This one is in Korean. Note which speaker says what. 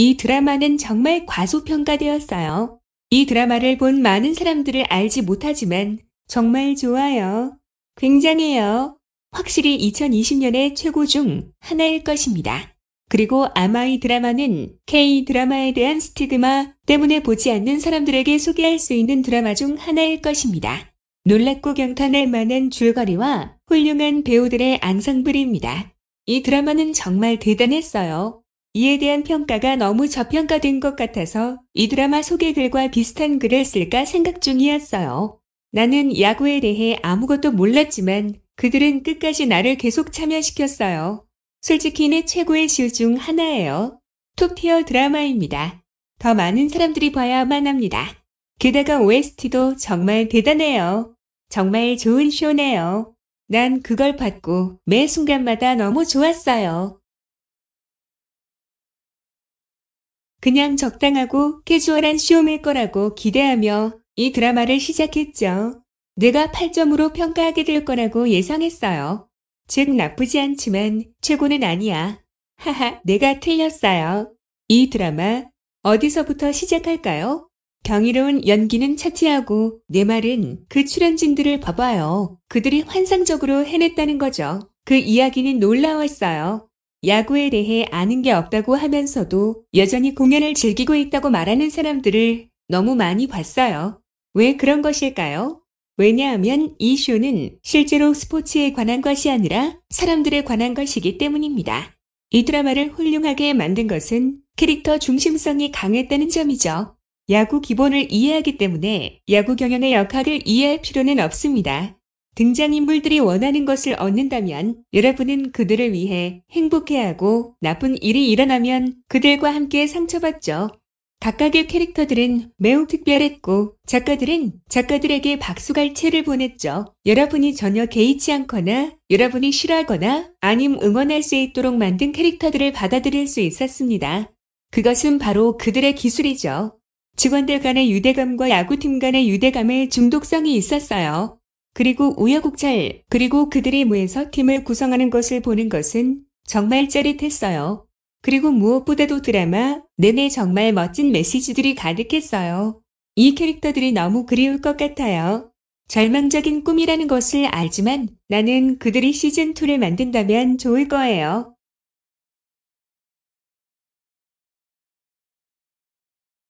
Speaker 1: 이 드라마는 정말 과소평가되었어요.
Speaker 2: 이 드라마를 본 많은 사람들을 알지 못하지만 정말 좋아요. 굉장해요. 확실히 2020년의 최고 중 하나일 것입니다. 그리고 아마 이 드라마는 K 드라마에 대한 스티그마 때문에 보지 않는 사람들에게 소개할 수 있는 드라마 중 하나일 것입니다. 놀랍고 경탄할 만한 줄거리와 훌륭한 배우들의 앙상블입니다. 이 드라마는 정말 대단했어요. 이에 대한 평가가 너무 저평가된 것 같아서 이 드라마 소개 글과 비슷한 글을 쓸까 생각 중이었어요. 나는 야구에 대해 아무것도 몰랐지만 그들은 끝까지 나를 계속 참여시켰어요. 솔직히 내 최고의 시우 중 하나예요. 톱티어 드라마입니다. 더 많은 사람들이 봐야만 합니다. 게다가 OST도 정말 대단해요. 정말 좋은 쇼네요. 난 그걸 받고 매 순간마다 너무 좋았어요.
Speaker 1: 그냥 적당하고 캐주얼한
Speaker 2: 쇼일 거라고 기대하며 이 드라마를 시작했죠. 내가 8점으로 평가하게 될 거라고 예상했어요. 즉 나쁘지 않지만 최고는 아니야. 하하 내가 틀렸어요. 이 드라마 어디서부터 시작할까요? 경이로운 연기는 차치하고 내 말은 그 출연진들을 봐봐요. 그들이 환상적으로 해냈다는 거죠. 그 이야기는 놀라웠어요. 야구에 대해 아는 게 없다고 하면서도 여전히 공연을 즐기고 있다고 말하는 사람들을 너무 많이 봤어요. 왜 그런 것일까요? 왜냐하면 이 쇼는 실제로 스포츠에 관한 것이 아니라 사람들에 관한 것이기 때문입니다. 이 드라마를 훌륭하게 만든 것은 캐릭터 중심성이 강했다는 점이죠. 야구 기본을 이해하기 때문에 야구 경영의 역할을 이해할 필요는 없습니다. 등장인물들이 원하는 것을 얻는다면 여러분은 그들을 위해 행복해하고 나쁜 일이 일어나면 그들과 함께 상처받죠. 각각의 캐릭터들은 매우 특별했고 작가들은 작가들에게 박수갈채를 보냈죠. 여러분이 전혀 개의치 않거나 여러분이 싫어하거나 아님 응원할 수 있도록 만든 캐릭터들을 받아들일 수 있었습니다. 그것은 바로 그들의 기술이죠. 직원들 간의 유대감과 야구팀 간의 유대감에 중독성이 있었어요. 그리고 우여곡절, 그리고 그들이 모여서 팀을 구성하는 것을 보는 것은 정말 짜릿했어요. 그리고 무엇보다도 드라마 내내 정말 멋진 메시지들이 가득했어요. 이 캐릭터들이 너무 그리울 것 같아요. 절망적인 꿈이라는 것을 알지만 나는 그들이 시즌2를 만든다면 좋을 거예요.